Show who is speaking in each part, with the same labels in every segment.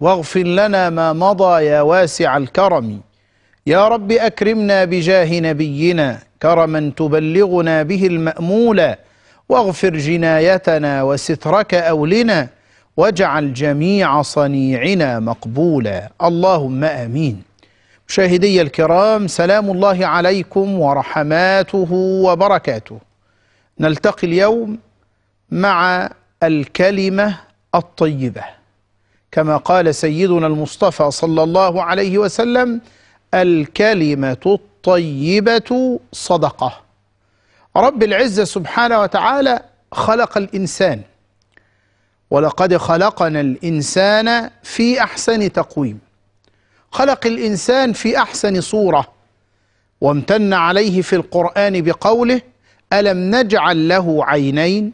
Speaker 1: واغفر لنا ما مضى يا واسع الكرم يا رب أكرمنا بجاه نبينا كرما تبلغنا به المأمولا واغفر جنايتنا وسترك أولنا واجعل جميع صنيعنا مقبولا اللهم امين مشاهدي الكرام سلام الله عليكم ورحماته وبركاته نلتقي اليوم مع الكلمه الطيبه كما قال سيدنا المصطفى صلى الله عليه وسلم الكلمة الطيبة صدقة رب العزة سبحانه وتعالى خلق الإنسان ولقد خلقنا الإنسان في أحسن تقويم خلق الإنسان في أحسن صورة وامتن عليه في القرآن بقوله ألم نجعل له عينين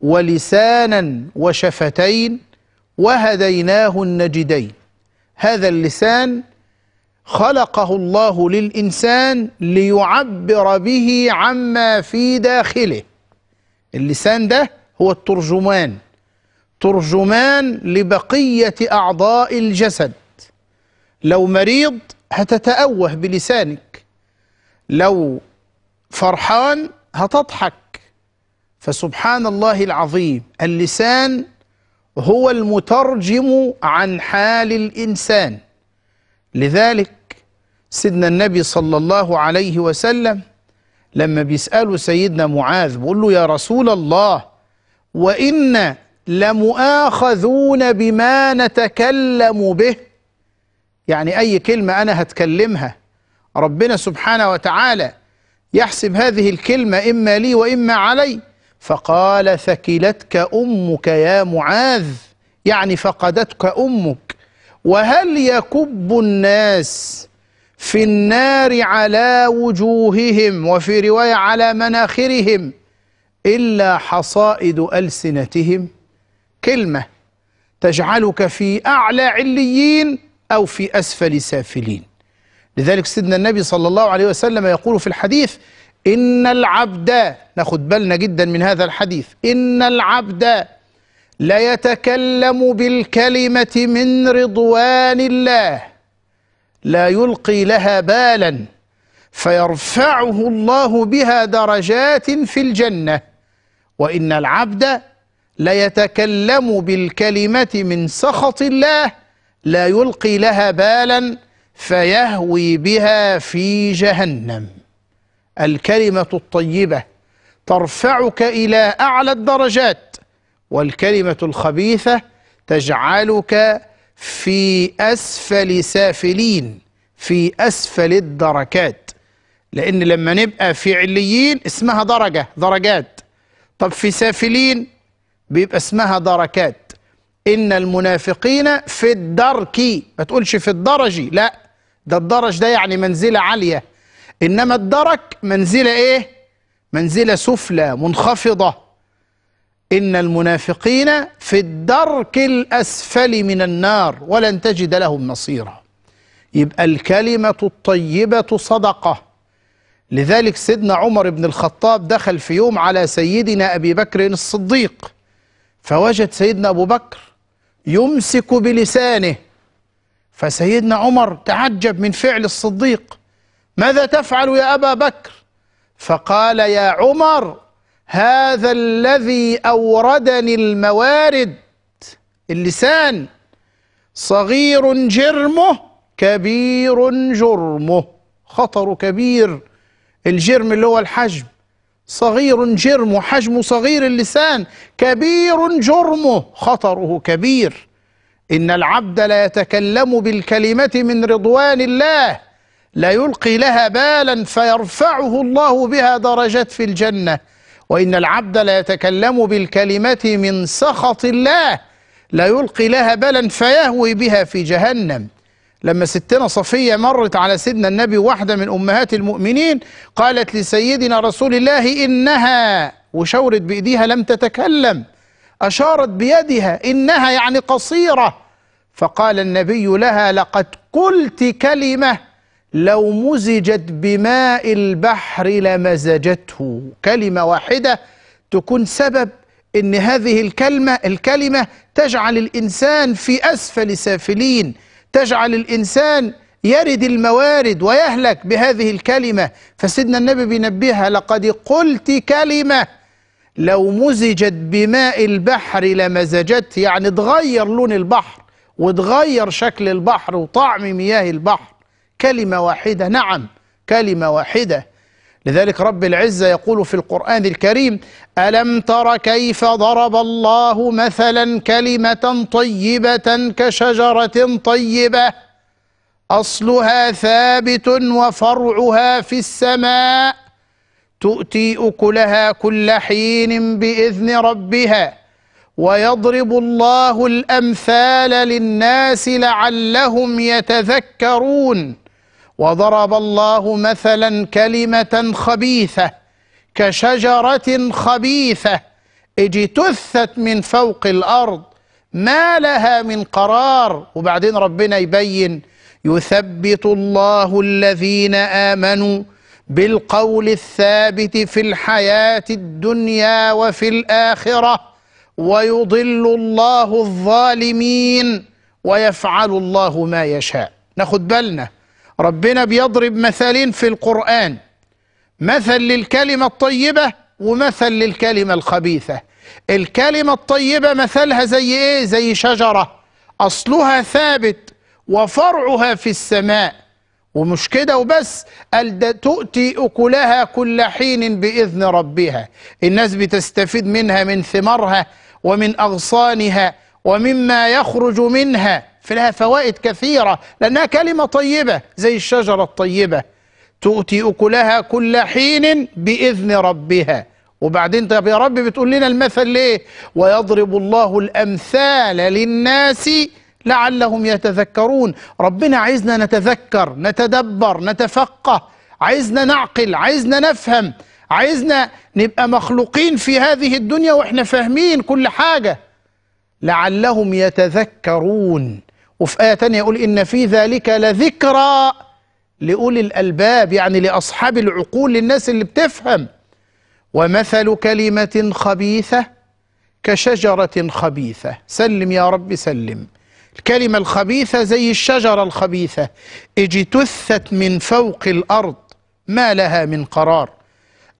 Speaker 1: ولسانا وشفتين وهديناه النجدين هذا اللسان خلقه الله للإنسان ليعبر به عما في داخله اللسان ده هو الترجمان ترجمان لبقية أعضاء الجسد لو مريض هتتأوه بلسانك لو فرحان هتضحك فسبحان الله العظيم اللسان هو المترجم عن حال الإنسان لذلك سيدنا النبي صلى الله عليه وسلم لما بيسأله سيدنا معاذ بيقول له يا رسول الله وإنا لمؤاخذون بما نتكلم به يعني أي كلمة أنا هتكلمها ربنا سبحانه وتعالى يحسب هذه الكلمة إما لي وإما علي فقال ثكلتك أمك يا معاذ يعني فقدتك أمك وهل يكب الناس في النار على وجوههم وفي رواية على مناخرهم إلا حصائد ألسنتهم كلمة تجعلك في أعلى عليين أو في أسفل سافلين لذلك سيدنا النبي صلى الله عليه وسلم يقول في الحديث إن العبد ناخد بالنا جدا من هذا الحديث إن العبد ليتكلم بالكلمة من رضوان الله لا يلقي لها بالا فيرفعه الله بها درجات في الجنة وإن العبد ليتكلم بالكلمة من سخط الله لا يلقي لها بالا فيهوي بها في جهنم الكلمة الطيبة ترفعك إلى أعلى الدرجات والكلمة الخبيثة تجعلك في أسفل سافلين في أسفل الدركات لأن لما نبقى في عليين اسمها درجة درجات طب في سافلين بيبقى اسمها دركات إن المنافقين في الدرك ما تقولش في الدرج لا ده الدرج ده يعني منزلة عالية إنما الدرك منزلة إيه؟ منزلة سفلى منخفضة إن المنافقين في الدرك الأسفل من النار ولن تجد لهم نصيرا يبقى الكلمة الطيبة صدقة لذلك سيدنا عمر بن الخطاب دخل في يوم على سيدنا أبي بكر الصديق فوجد سيدنا أبو بكر يمسك بلسانه فسيدنا عمر تعجب من فعل الصديق ماذا تفعل يا أبا بكر فقال يا عمر هذا الذي أوردني الموارد اللسان صغير جرمه كبير جرمه خطر كبير الجرم اللي هو الحجم صغير جرمه حجمه صغير اللسان كبير جرمه خطره كبير إن العبد لا يتكلم بالكلمة من رضوان الله لا يلقي لها بالا فيرفعه الله بها درجات في الجنة وإن العبد لا يتكلم بالكلمة من سخط الله لا يلقي لها بالا فيهوي بها في جهنم لما ستنا صفية مرت على سيدنا النبي واحدة من أمهات المؤمنين قالت لسيدنا رسول الله إنها وشورت بإيديها لم تتكلم أشارت بيدها إنها يعني قصيرة فقال النبي لها لقد قلت كلمة لو مزجت بماء البحر لمزجته كلمة واحدة تكون سبب ان هذه الكلمة الكلمة تجعل الانسان في اسفل سافلين تجعل الانسان يرد الموارد ويهلك بهذه الكلمة فسيدنا النبي بينبهها لقد قلت كلمة لو مزجت بماء البحر لمزجته يعني تغير لون البحر وتغير شكل البحر وطعم مياه البحر كلمة واحدة نعم كلمة واحدة لذلك رب العزة يقول في القرآن الكريم ألم تر كيف ضرب الله مثلا كلمة طيبة كشجرة طيبة أصلها ثابت وفرعها في السماء تؤتي أكلها كل حين بإذن ربها ويضرب الله الأمثال للناس لعلهم يتذكرون وضرب الله مثلا كلمة خبيثة كشجرة خبيثة اجتثت من فوق الأرض ما لها من قرار وبعدين ربنا يبين يثبت الله الذين آمنوا بالقول الثابت في الحياة الدنيا وفي الآخرة ويضل الله الظالمين ويفعل الله ما يشاء ناخد بالنا ربنا بيضرب مثالين في القرآن مثل للكلمة الطيبة ومثل للكلمة الخبيثة الكلمة الطيبة مثلها زي ايه زي شجرة أصلها ثابت وفرعها في السماء ومش كده وبس قال ده تؤتي أكلها كل حين بإذن ربها الناس بتستفيد منها من ثمرها ومن أغصانها ومما يخرج منها لها فوائد كثيرة لأنها كلمة طيبة زي الشجرة الطيبة تؤتي أكلها كل حين بإذن ربها وبعدين طب يا رب بتقول لنا المثل ليه ويضرب الله الأمثال للناس لعلهم يتذكرون ربنا عايزنا نتذكر نتدبر نتفقه عايزنا نعقل عايزنا نفهم عايزنا نبقى مخلوقين في هذه الدنيا واحنا فاهمين كل حاجة لعلهم يتذكرون وفي آية تانية يقول إن في ذلك لذكرى لأولي الألباب يعني لأصحاب العقول للناس اللي بتفهم ومثل كلمة خبيثة كشجرة خبيثة سلم يا رب سلم الكلمة الخبيثة زي الشجرة الخبيثة اجتثت من فوق الأرض ما لها من قرار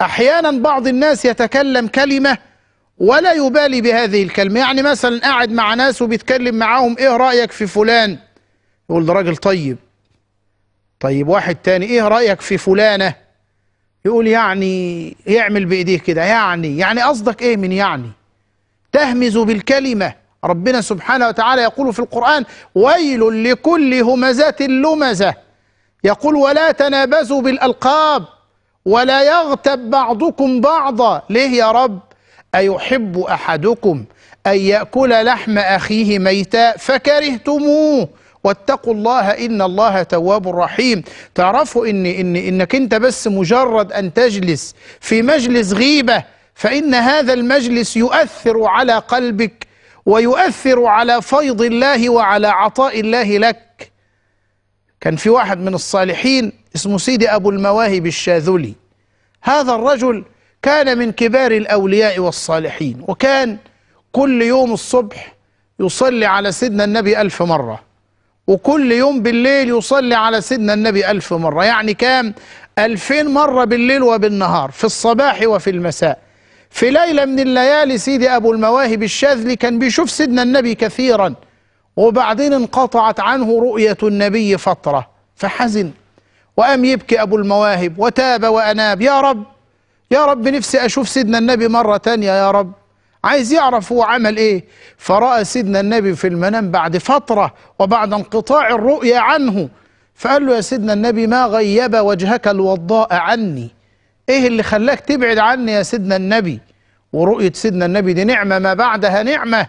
Speaker 1: أحيانا بعض الناس يتكلم كلمة ولا يبالي بهذه الكلمة يعني مثلا قاعد مع ناس وبيتكلم معاهم ايه رأيك في فلان يقول ده راجل طيب طيب واحد تاني ايه رأيك في فلانة يقول يعني يعمل بايديه كده يعني يعني قصدك ايه من يعني تهمز بالكلمة ربنا سبحانه وتعالى يقول في القرآن ويل لكل همزة لمزة يقول ولا تنابزوا بالألقاب ولا يغتب بعضكم بعضا ليه يا رب أيحب أحدكم أن يأكل لحم أخيه ميتا فكرهتموه واتقوا الله إن الله تواب رحيم تعرفوا إن, إن إنك أنت بس مجرد أن تجلس في مجلس غيبة فإن هذا المجلس يؤثر على قلبك ويؤثر على فيض الله وعلى عطاء الله لك كان في واحد من الصالحين اسمه سيدي أبو المواهب الشاذلي هذا الرجل كان من كبار الأولياء والصالحين وكان كل يوم الصبح يصلي على سيدنا النبي ألف مرة وكل يوم بالليل يصلي على سيدنا النبي ألف مرة يعني كام ألفين مرة بالليل وبالنهار في الصباح وفي المساء في ليلة من الليالي سيدي أبو المواهب الشاذلي كان بيشوف سيدنا النبي كثيرا وبعدين انقطعت عنه رؤية النبي فترة فحزن وقام يبكي أبو المواهب وتاب وأناب يا رب يا رب نفسي أشوف سيدنا النبي مرة تانية يا رب عايز يعرف هو عمل ايه فرأى سيدنا النبي في المنام بعد فترة وبعد انقطاع الرؤيا عنه فقال له يا سيدنا النبي ما غيب وجهك الوضاء عني ايه اللي خلاك تبعد عني يا سيدنا النبي ورؤية سيدنا النبي دي نعمة ما بعدها نعمة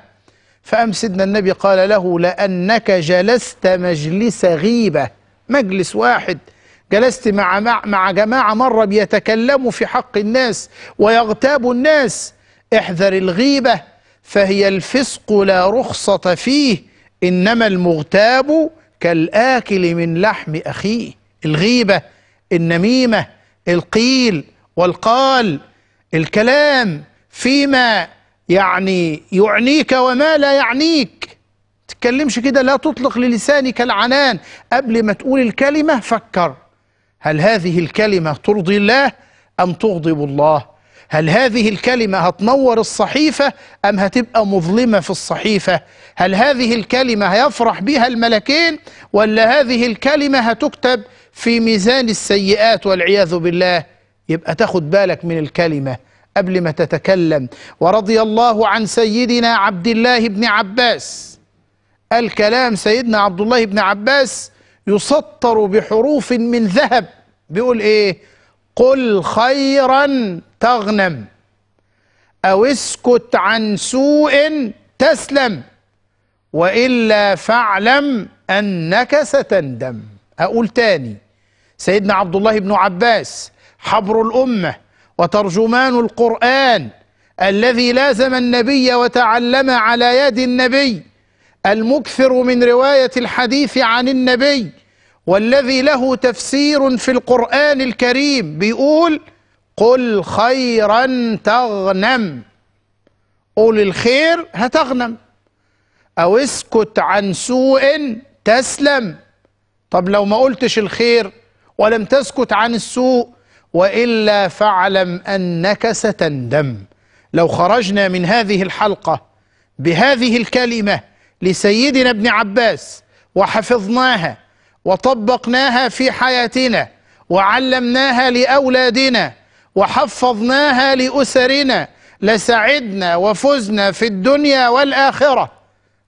Speaker 1: فقام سيدنا النبي قال له لأنك جلست مجلس غيبة مجلس واحد جلست مع, مع, مع جماعة مرة بيتكلموا في حق الناس ويغتابوا الناس احذر الغيبة فهي الفسق لا رخصة فيه إنما المغتاب كالآكل من لحم أخيه الغيبة النميمة القيل والقال الكلام فيما يعني يعنيك وما لا يعنيك تتكلمش كده لا تطلق للسانك العنان قبل ما تقول الكلمة فكر هل هذه الكلمة ترضي الله أم تغضب الله هل هذه الكلمة هتنور الصحيفة أم هتبقى مظلمة في الصحيفة هل هذه الكلمة هيفرح بها الملكين ولا هذه الكلمة هتكتب في ميزان السيئات والعياذ بالله يبقى تاخد بالك من الكلمة قبل ما تتكلم ورضي الله عن سيدنا عبد الله بن عباس الكلام سيدنا عبد الله بن عباس يسطر بحروف من ذهب بيقول ايه قل خيرا تغنم او اسكت عن سوء تسلم والا فاعلم انك ستندم اقول تاني سيدنا عبد الله بن عباس حبر الامه وترجمان القران الذي لازم النبي وتعلم على يد النبي المكثر من رواية الحديث عن النبي والذي له تفسير في القرآن الكريم بيقول قل خيرا تغنم قل الخير هتغنم أو اسكت عن سوء تسلم طب لو ما قلتش الخير ولم تسكت عن السوء وإلا فاعلم أنك ستندم لو خرجنا من هذه الحلقة بهذه الكلمة لسيدنا ابن عباس وحفظناها وطبقناها في حياتنا وعلمناها لأولادنا وحفظناها لأسرنا لسعدنا وفزنا في الدنيا والآخرة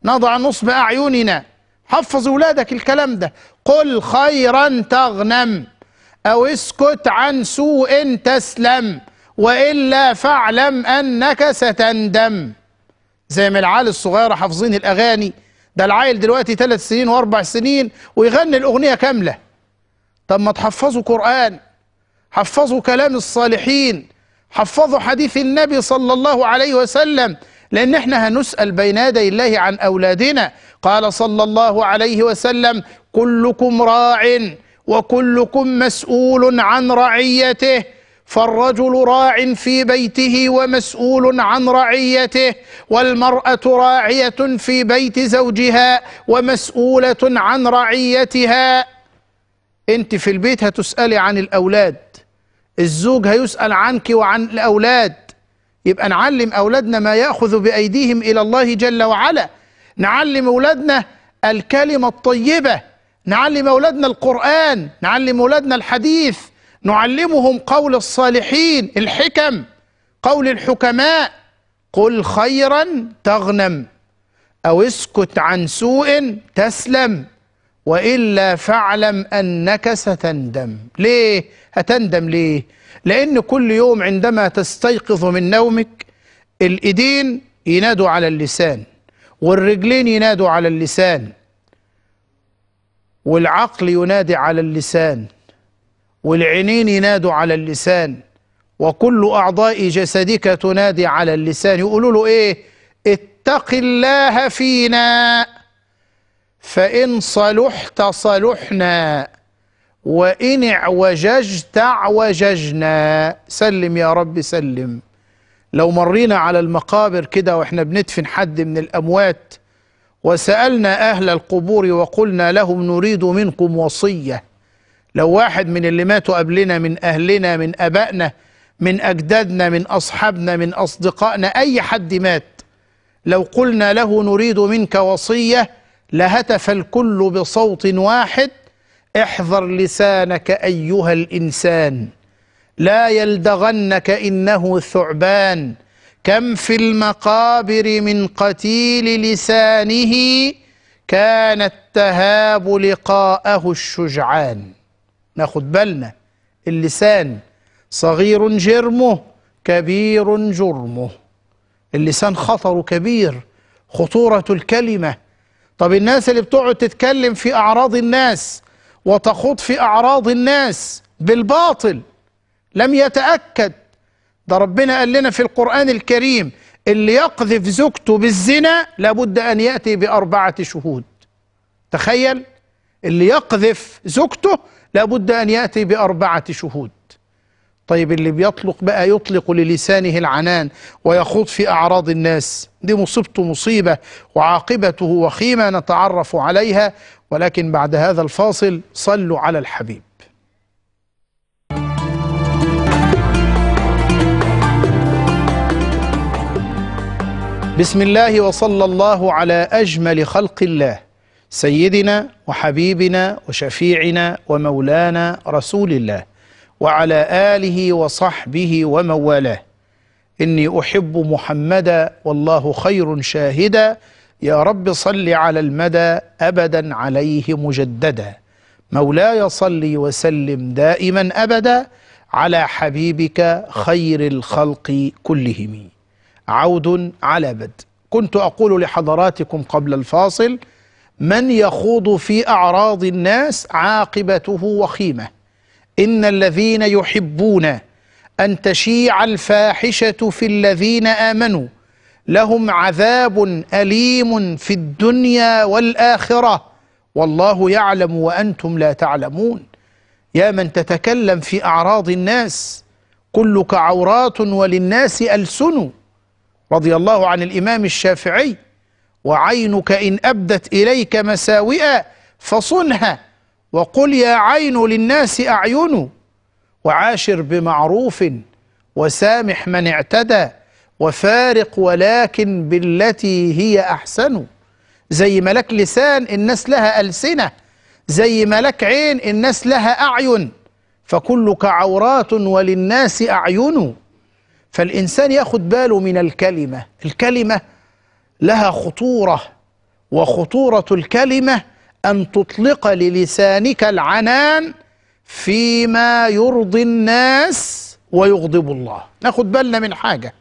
Speaker 1: نضع نصب أعيننا حفظ أولادك الكلام ده قل خيرا تغنم أو اسكت عن سوء تسلم وإلا فاعلم أنك ستندم زي ما العيال الصغيره حافظين الاغاني ده العيل دلوقتي ثلاث سنين واربع سنين ويغني الاغنيه كامله طب ما تحفظوا قران حفظوا كلام الصالحين حفظوا حديث النبي صلى الله عليه وسلم لان احنا هنسال بين يدي الله عن اولادنا قال صلى الله عليه وسلم كلكم راع وكلكم مسؤول عن رعيته فالرجل راع في بيته ومسؤول عن رعيته والمراه راعيه في بيت زوجها ومسؤوله عن رعيتها انت في البيت هتسالي عن الاولاد الزوج هيسال عنك وعن الاولاد يبقى نعلم اولادنا ما ياخذ بايديهم الى الله جل وعلا نعلم اولادنا الكلمه الطيبه نعلم اولادنا القران نعلم اولادنا الحديث نعلمهم قول الصالحين الحكم قول الحكماء قل خيرا تغنم او اسكت عن سوء تسلم والا فاعلم انك ستندم ليه هتندم ليه لان كل يوم عندما تستيقظ من نومك الايدين ينادوا على اللسان والرجلين ينادوا على اللسان والعقل ينادي على اللسان والعينين ينادوا على اللسان وكل أعضاء جسدك تنادي على اللسان يقولوا له إيه اتق الله فينا فإن صلحت صلحنا وإن اعوججت اعوججنا سلم يا رب سلم لو مرينا على المقابر كده وإحنا بندفن حد من الأموات وسألنا أهل القبور وقلنا لهم نريد منكم وصية لو واحد من اللي ماتوا قبلنا من أهلنا من أبائنا من أجدادنا من أصحابنا من أصدقائنا أي حد مات لو قلنا له نريد منك وصية لهتف الكل بصوت واحد احذر لسانك أيها الإنسان لا يلدغنك إنه ثعبان كم في المقابر من قتيل لسانه كان التهاب لقاءه الشجعان ناخد بالنا اللسان صغير جرمه كبير جرمه اللسان خطره كبير خطورة الكلمة طب الناس اللي بتقعد تتكلم في أعراض الناس وتخوض في أعراض الناس بالباطل لم يتأكد ده ربنا قال لنا في القرآن الكريم اللي يقذف زوجته بالزنا لابد أن يأتي بأربعة شهود تخيل اللي يقذف زوجته لابد أن يأتي بأربعة شهود طيب اللي بيطلق بقى يطلق للسانه العنان ويخوض في أعراض الناس دي مصيبته مصيبة وعاقبته وخيمة نتعرف عليها ولكن بعد هذا الفاصل صلوا على الحبيب بسم الله وصلى الله على أجمل خلق الله سيدنا وحبيبنا وشفيعنا ومولانا رسول الله وعلى آله وصحبه وموالاه إني أحب محمدا والله خير شاهدا يا رب صل على المدى أبدا عليه مجددا مولاي صل وسلم دائما أبدا على حبيبك خير الخلق كلهم عود على بد كنت أقول لحضراتكم قبل الفاصل من يخوض في أعراض الناس عاقبته وخيمة إن الذين يحبون أن تشيع الفاحشة في الذين آمنوا لهم عذاب أليم في الدنيا والآخرة والله يعلم وأنتم لا تعلمون يا من تتكلم في أعراض الناس كلك عورات وللناس ألسن رضي الله عن الإمام الشافعي وعينك إن أبدت إليك مساوئا فصنها وقل يا عين للناس أعين وعاشر بمعروف وسامح من اعتدى وفارق ولكن بالتي هي أحسن زي ملك لسان الناس لها ألسنة زي ملك عين الناس لها أعين فكلك عورات وللناس أعين فالإنسان ياخد باله من الكلمة الكلمة لها خطورة وخطورة الكلمة أن تطلق للسانك العنان فيما يرضي الناس ويغضب الله ناخد بالنا من حاجة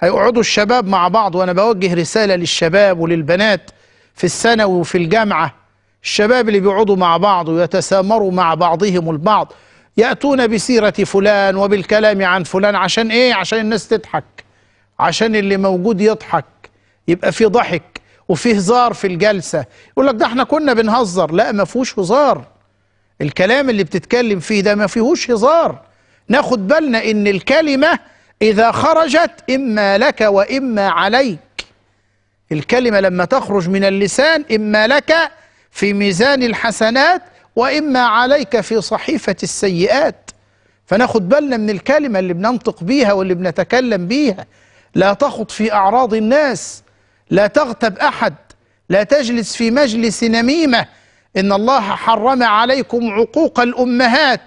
Speaker 1: هيقعدوا الشباب مع بعض وأنا بوجه رسالة للشباب وللبنات في الثانوي وفي الجامعة الشباب اللي بيقعدوا مع بعض ويتسامروا مع بعضهم البعض يأتون بسيرة فلان وبالكلام عن فلان عشان إيه؟ عشان الناس تضحك عشان اللي موجود يضحك يبقى في ضحك وفي هزار في الجلسة يقول لك ده احنا كنا بنهزر لا ما فيهوش هزار الكلام اللي بتتكلم فيه ده ما فيهوش هزار ناخد بالنا ان الكلمة اذا خرجت اما لك واما عليك الكلمة لما تخرج من اللسان اما لك في ميزان الحسنات واما عليك في صحيفة السيئات فناخد بالنا من الكلمة اللي بننطق بيها واللي بنتكلم بيها لا تخط في اعراض الناس لا تغتب أحد لا تجلس في مجلس نميمة إن الله حرم عليكم عقوق الأمهات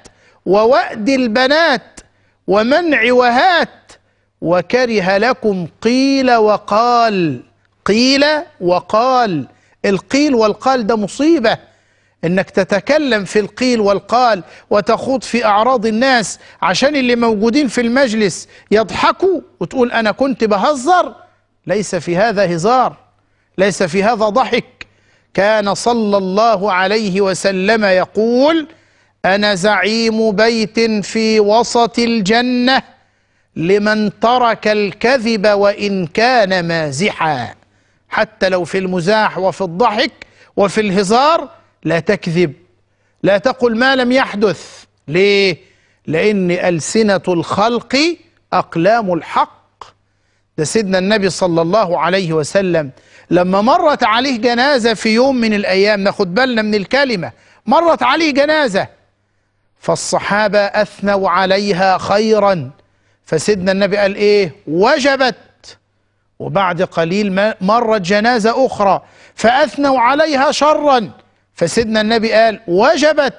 Speaker 1: ووأد البنات ومنع وهات وكره لكم قيل وقال قيل وقال القيل والقال ده مصيبة انك تتكلم في القيل والقال وتخوض في اعراض الناس عشان اللي موجودين في المجلس يضحكوا وتقول انا كنت بهزر ليس في هذا هزار ليس في هذا ضحك كان صلى الله عليه وسلم يقول انا زعيم بيت في وسط الجنه لمن ترك الكذب وان كان مازحا حتى لو في المزاح وفي الضحك وفي الهزار لا تكذب لا تقل ما لم يحدث ليه لان السنه الخلق اقلام الحق ده سيدنا النبي صلى الله عليه وسلم لما مرت عليه جنازة في يوم من الأيام ناخد بالنا من الكلمة مرت عليه جنازة فالصحابة أثنوا عليها خيرا فسيدنا النبي قال إيه وجبت وبعد قليل مرت جنازة أخرى فأثنوا عليها شرا فسيدنا النبي قال وجبت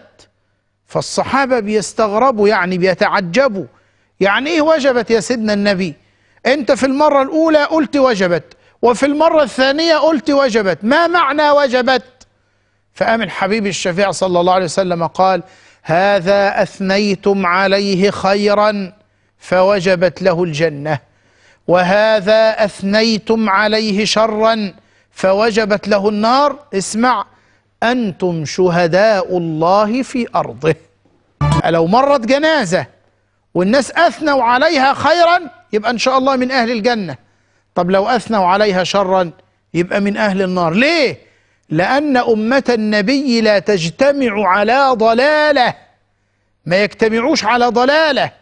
Speaker 1: فالصحابة بيستغربوا يعني بيتعجبوا يعني إيه وجبت يا سيدنا النبي انت في المرة الاولى قلت وجبت وفي المرة الثانية قلت وجبت ما معنى وجبت فقام الحبيب الشفيع صلى الله عليه وسلم قال هذا اثنيتم عليه خيرا فوجبت له الجنه وهذا اثنيتم عليه شرا فوجبت له النار اسمع انتم شهداء الله في ارضه لو مرت جنازه والناس اثنوا عليها خيرا يبقى إن شاء الله من أهل الجنة طب لو أثنوا عليها شرا يبقى من أهل النار ليه؟ لأن أمة النبي لا تجتمع على ضلالة ما يجتمعوش على ضلالة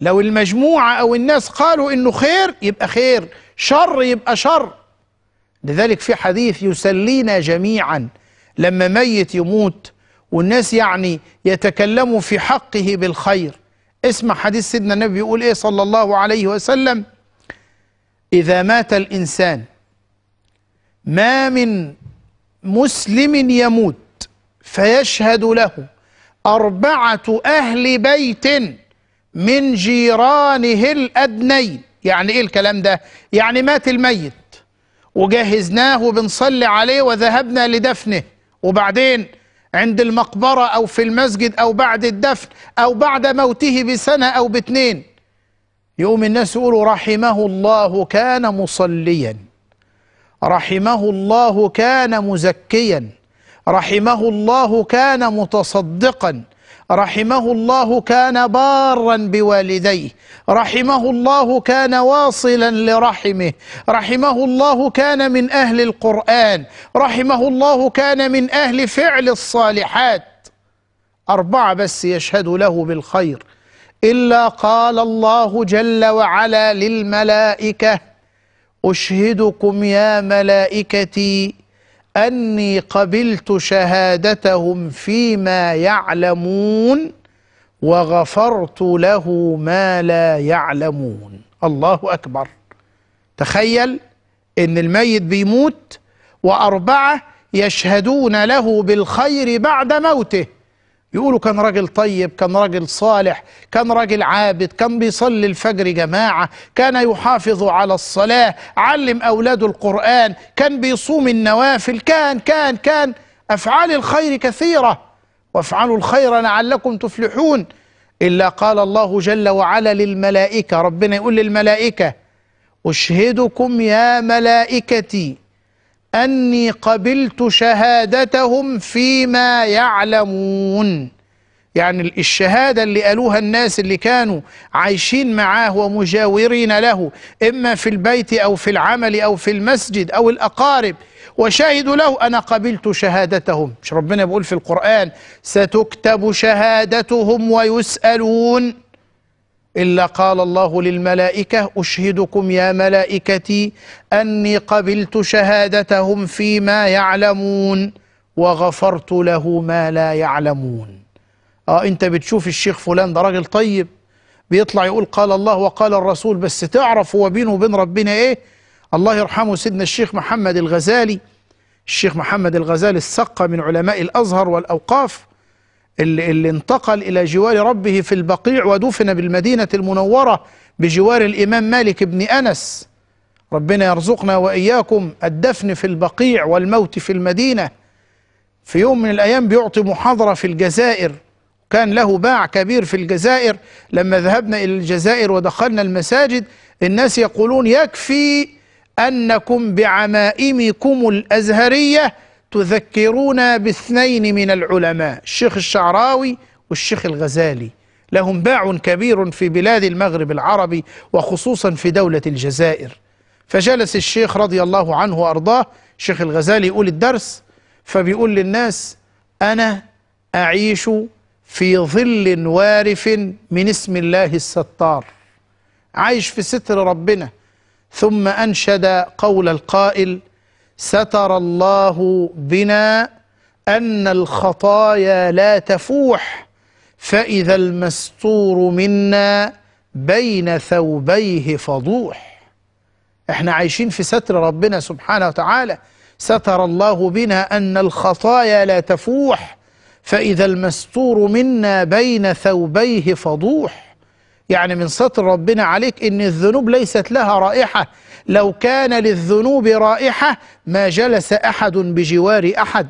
Speaker 1: لو المجموعة أو الناس قالوا إنه خير يبقى خير شر يبقى شر لذلك في حديث يسلينا جميعا لما ميت يموت والناس يعني يتكلموا في حقه بالخير اسمع حديث سيدنا النبي بيقول ايه صلى الله عليه وسلم اذا مات الانسان ما من مسلم يموت فيشهد له اربعه اهل بيت من جيرانه الادنين يعني ايه الكلام ده يعني مات الميت وجهزناه وبنصلي عليه وذهبنا لدفنه وبعدين عند المقبرة أو في المسجد أو بعد الدفن أو بعد موته بسنة أو باثنين يقوم الناس يقولوا رحمه الله كان مصليا رحمه الله كان مزكيا رحمه الله كان متصدقا رحمه الله كان بارا بوالديه رحمه الله كان واصلا لرحمه رحمه الله كان من أهل القرآن رحمه الله كان من أهل فعل الصالحات أربعة بس يشهد له بالخير إلا قال الله جل وعلا للملائكة أشهدكم يا ملائكتي أني قبلت شهادتهم فيما يعلمون وغفرت له ما لا يعلمون الله أكبر تخيل إن الميت بيموت وأربعة يشهدون له بالخير بعد موته يقولوا كان راجل طيب كان راجل صالح كان راجل عابد كان بيصلي الفجر جماعة كان يحافظ على الصلاة علم أولاده القرآن كان بيصوم النوافل كان كان كان أفعال الخير كثيرة وافعلوا الخير لعلكم تفلحون إلا قال الله جل وعلا للملائكة ربنا يقول للملائكة أشهدكم يا ملائكتي أني قبلت شهادتهم فيما يعلمون يعني الشهادة اللي قالوها الناس اللي كانوا عايشين معاه ومجاورين له إما في البيت أو في العمل أو في المسجد أو الأقارب وشهدوا له أنا قبلت شهادتهم مش ربنا بيقول في القرآن ستكتب شهادتهم ويسألون إلا قال الله للملائكة أشهدكم يا ملائكتي أني قبلت شهادتهم فيما يعلمون وغفرت له ما لا يعلمون آه أنت بتشوف الشيخ فلان ده راجل طيب بيطلع يقول قال الله وقال الرسول بس تعرف هو بينه وبين ربنا إيه الله يرحمه سيدنا الشيخ محمد الغزالي الشيخ محمد الغزالي السقة من علماء الأزهر والأوقاف اللي, اللي انتقل إلى جوار ربه في البقيع ودفن بالمدينة المنورة بجوار الإمام مالك بن أنس ربنا يرزقنا وإياكم الدفن في البقيع والموت في المدينة في يوم من الأيام بيعطي محاضرة في الجزائر كان له باع كبير في الجزائر لما ذهبنا إلى الجزائر ودخلنا المساجد الناس يقولون يكفي أنكم بعمائمكم الأزهرية تذكرونا باثنين من العلماء الشيخ الشعراوي والشيخ الغزالي لهم باع كبير في بلاد المغرب العربي وخصوصا في دولة الجزائر فجلس الشيخ رضي الله عنه وأرضاه الشيخ الغزالي يقول الدرس فبيقول للناس أنا أعيش في ظل وارف من اسم الله الستار عايش في ستر ربنا ثم أنشد قول القائل ستر الله بنا أن الخطايا لا تفوح فإذا المستور منا بين ثوبيه فضوح احنا عايشين في ستر ربنا سبحانه وتعالى ستر الله بنا أن الخطايا لا تفوح فإذا المستور منا بين ثوبيه فضوح يعني من ستر ربنا عليك ان الذنوب ليست لها رائحه لو كان للذنوب رائحه ما جلس احد بجوار احد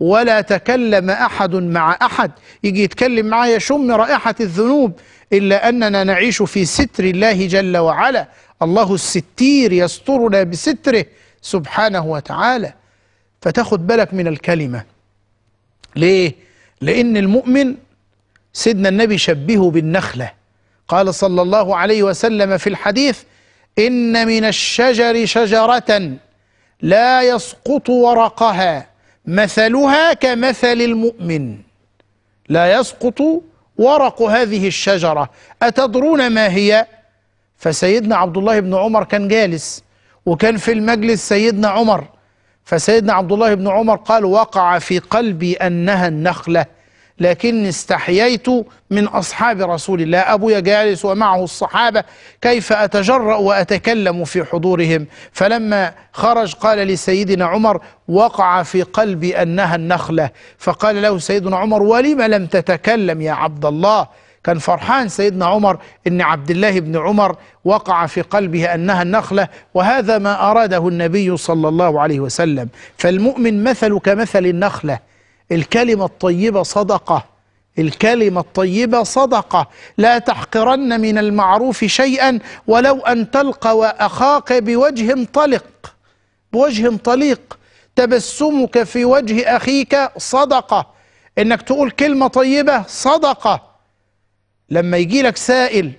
Speaker 1: ولا تكلم احد مع احد يجي يتكلم معايا يشم رائحه الذنوب الا اننا نعيش في ستر الله جل وعلا الله الستير يسترنا بستره سبحانه وتعالى فتاخد بالك من الكلمه ليه لان المؤمن سيدنا النبي شبهه بالنخله قال صلى الله عليه وسلم في الحديث إن من الشجر شجرة لا يسقط ورقها مثلها كمثل المؤمن لا يسقط ورق هذه الشجرة أتدرون ما هي؟ فسيدنا عبد الله بن عمر كان جالس وكان في المجلس سيدنا عمر فسيدنا عبد الله بن عمر قال وقع في قلبي أنها النخلة لكني استحييت من أصحاب رسول الله أبويا جالس ومعه الصحابة كيف أتجرأ وأتكلم في حضورهم فلما خرج قال لسيدنا عمر وقع في قلبي أنها النخلة فقال له سيدنا عمر ولم لم تتكلم يا عبد الله كان فرحان سيدنا عمر ان عبد الله بن عمر وقع في قلبه انها النخله وهذا ما اراده النبي صلى الله عليه وسلم فالمؤمن مثل كمثل النخله الكلمة الطيبة صدقة الكلمة الطيبة صدقة لا تحقرن من المعروف شيئا ولو أن تلقى أخاك بوجه طلق بوجه طليق تبسمك في وجه أخيك صدقة إنك تقول كلمة طيبة صدقة لما يجي لك سائل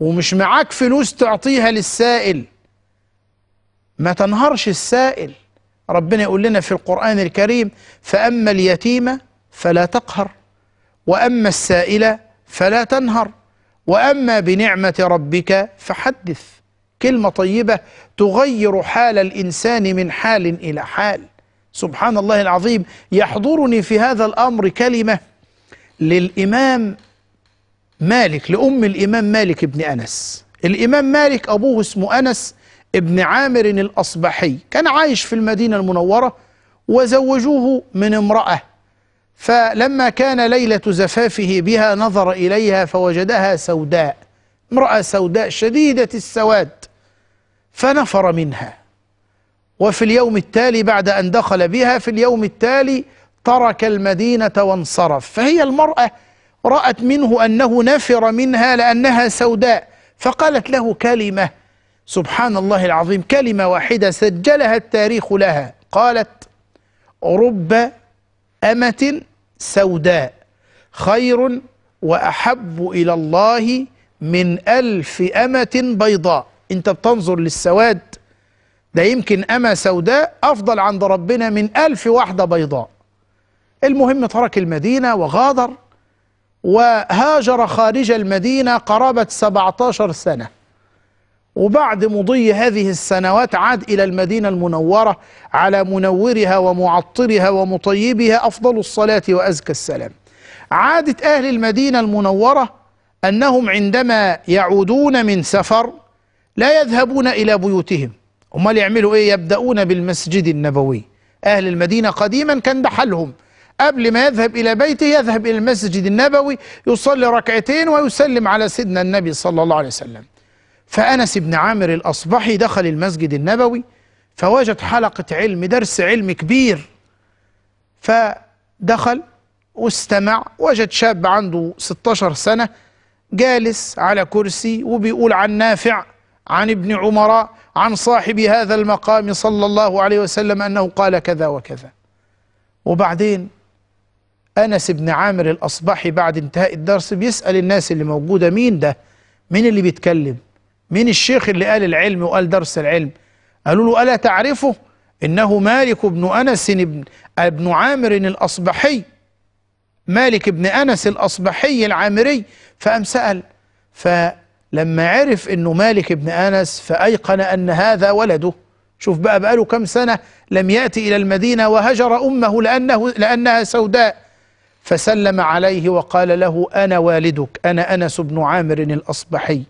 Speaker 1: ومش معاك فلوس تعطيها للسائل ما تنهرش السائل ربنا يقول لنا في القرآن الكريم فأما اليتيمة فلا تقهر وأما السائلة فلا تنهر وأما بنعمة ربك فحدث كلمة طيبة تغير حال الإنسان من حال إلى حال سبحان الله العظيم يحضرني في هذا الأمر كلمة للإمام مالك لأم الإمام مالك بن أنس الإمام مالك أبوه اسمه أنس ابن عامر الأصبحي كان عايش في المدينة المنورة وزوجوه من امرأة فلما كان ليلة زفافه بها نظر إليها فوجدها سوداء امرأة سوداء شديدة السواد فنفر منها وفي اليوم التالي بعد أن دخل بها في اليوم التالي ترك المدينة وانصرف فهي المرأة رأت منه أنه نفر منها لأنها سوداء فقالت له كلمة سبحان الله العظيم كلمة واحدة سجلها التاريخ لها قالت رب أمة سوداء خير وأحب إلى الله من ألف أمة بيضاء أنت بتنظر للسواد ده يمكن أمة سوداء أفضل عند ربنا من ألف واحدة بيضاء المهم ترك المدينة وغادر وهاجر خارج المدينة قرابة 17 سنة وبعد مضي هذه السنوات عاد إلى المدينة المنورة على منورها ومعطرها ومطيبها أفضل الصلاة وأزكى السلام عادة أهل المدينة المنورة أنهم عندما يعودون من سفر لا يذهبون إلى بيوتهم أمال يعملوا إيه يبدأون بالمسجد النبوي أهل المدينة قديما كان ده حالهم قبل ما يذهب إلى بيته يذهب إلى المسجد النبوي يصلي ركعتين ويسلم على سيدنا النبي صلى الله عليه وسلم فأنس بن عامر الأصبحي دخل المسجد النبوي فوجد حلقة علم درس علم كبير فدخل واستمع وجد شاب عنده 16 سنة جالس على كرسي وبيقول عن نافع عن ابن عمر عن صاحب هذا المقام صلى الله عليه وسلم أنه قال كذا وكذا وبعدين أنس بن عامر الأصبحي بعد انتهاء الدرس بيسأل الناس اللي موجودة مين ده مين اللي بيتكلم مين الشيخ اللي قال العلم وقال درس العلم قالوا له ألا تعرفه إنه مالك بن أنس بن, بن عامر الأصبحي مالك بن أنس الأصبحي العامري فأم سأل فلما عرف إنه مالك بن أنس فأيقن أن هذا ولده شوف بقى بقاله كم سنة لم يأتي إلى المدينة وهجر أمه لأنه لأنها سوداء فسلم عليه وقال له أنا والدك أنا أنس بن عامر الأصبحي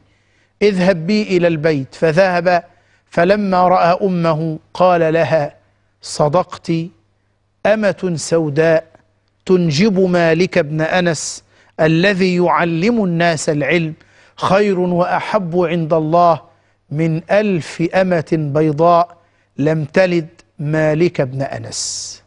Speaker 1: اذهب بي إلى البيت فذهب فلما رأى أمه قال لها صدقت أمة سوداء تنجب مالك بن أنس الذي يعلم الناس العلم خير وأحب عند الله من ألف أمة بيضاء لم تلد مالك بن أنس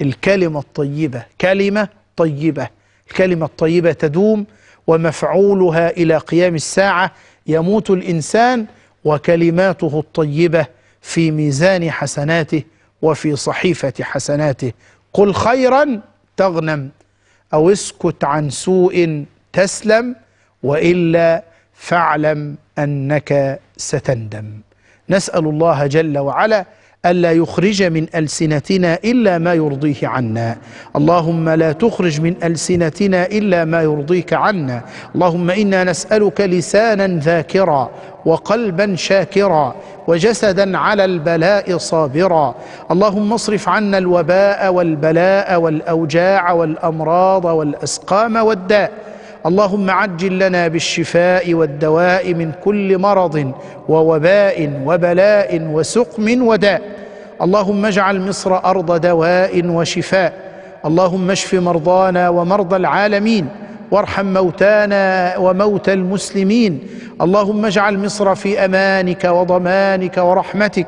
Speaker 1: الكلمة الطيبة كلمة طيبة الكلمة الطيبة تدوم ومفعولها إلى قيام الساعة يموت الإنسان وكلماته الطيبة في ميزان حسناته وفي صحيفة حسناته قل خيرا تغنم أو اسكت عن سوء تسلم وإلا فاعلم أنك ستندم نسأل الله جل وعلا ألا يخرج من ألسنتنا إلا ما يرضيه عنا اللهم لا تخرج من ألسنتنا إلا ما يرضيك عنا اللهم إنا نسألك لسانا ذاكرا وقلبا شاكرا وجسدا على البلاء صابرا اللهم اصرف عنا الوباء والبلاء والأوجاع والأمراض والأسقام والداء اللهم عجل لنا بالشفاء والدواء من كل مرض ووباء وبلاء وسقم وداء اللهم اجعل مصر أرض دواء وشفاء اللهم اشف مرضانا ومرضى العالمين وارحم موتانا وموتى المسلمين اللهم اجعل مصر في امانك وضمانك ورحمتك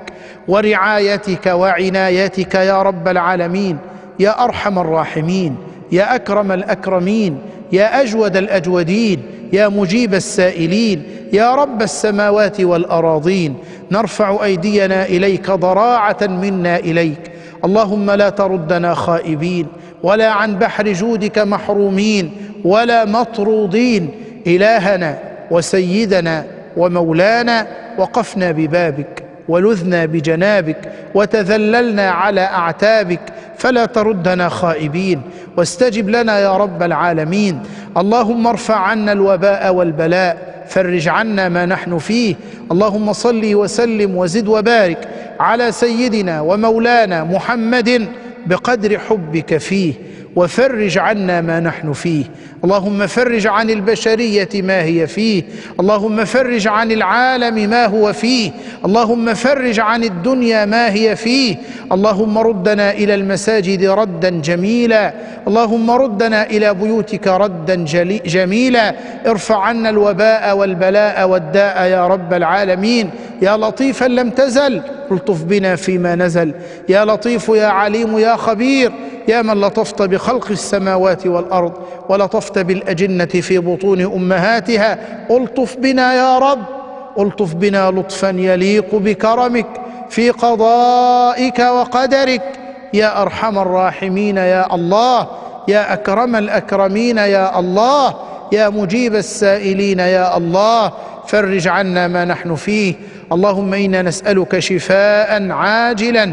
Speaker 1: ورعايتك وعنايتك يا رب العالمين يا ارحم الراحمين يا اكرم الاكرمين يا أجود الأجودين يا مجيب السائلين يا رب السماوات والأراضين نرفع أيدينا إليك ضراعة منا إليك اللهم لا تردنا خائبين ولا عن بحر جودك محرومين ولا مطرودين إلهنا وسيدنا ومولانا وقفنا ببابك ولذنا بجنابك وتذللنا على اعتابك فلا تردنا خائبين واستجب لنا يا رب العالمين اللهم ارفع عنا الوباء والبلاء فرج عنا ما نحن فيه اللهم صل وسلم وزد وبارك على سيدنا ومولانا محمد بقدر حبك فيه وفرج عنا ما نحن فيه اللهم فرج عن البشرية ما هي فيه اللهم فرج عن العالم ما هو فيه اللهم فرج عن الدنيا ما هي فيه اللهم ردنا إلى المساجد ردا جميلا اللهم ردنا إلى بيوتك ردا جميلا ارفع عنا الوباء والبلاء والداء يا رب العالمين يا لطيفا لم تزل الطف بنا فيما نزل يا لطيف يا عليم يا خبير يا من لطفت بخلق السماوات والأرض ولطفت بالأجنة في بطون أمهاتها ألطف بنا يا رب ألطف بنا لطفا يليق بكرمك في قضائك وقدرك يا أرحم الراحمين يا الله يا أكرم الأكرمين يا الله يا مجيب السائلين يا الله فرج عنا ما نحن فيه اللهم إنا نسألك شفاء عاجلا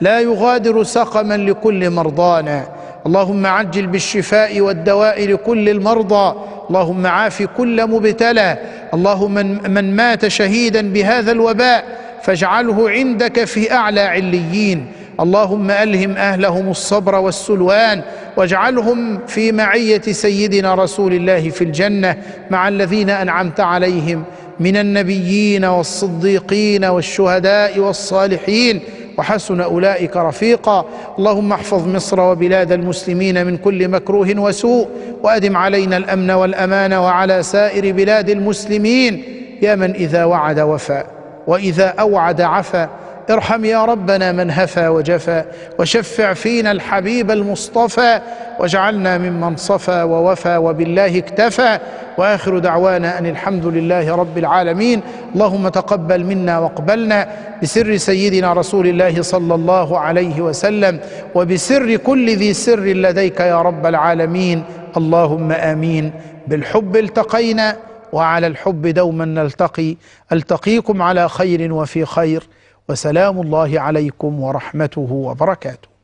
Speaker 1: لا يغادر سقما لكل مرضانا اللهم عجل بالشفاء والدواء لكل المرضى اللهم عاف كل مبتلى اللهم من مات شهيدا بهذا الوباء فاجعله عندك في أعلى عليين اللهم ألهم أهلهم الصبر والسلوان واجعلهم في معية سيدنا رسول الله في الجنة مع الذين أنعمت عليهم من النبيين والصديقين والشهداء والصالحين وحسن اولئك رفيقا اللهم احفظ مصر وبلاد المسلمين من كل مكروه وسوء وادم علينا الامن والامان وعلى سائر بلاد المسلمين يا من اذا وعد وفى واذا اوعد عفا ارحم يا ربنا من هفى وجفى وشفع فينا الحبيب المصطفى واجعلنا ممن صفى ووفى وبالله اكتفى واخر دعوانا ان الحمد لله رب العالمين اللهم تقبل منا واقبلنا بسر سيدنا رسول الله صلى الله عليه وسلم وبسر كل ذي سر لديك يا رب العالمين اللهم امين بالحب التقينا وعلى الحب دوما نلتقي التقيكم على خير وفي خير وسلام الله عليكم ورحمته وبركاته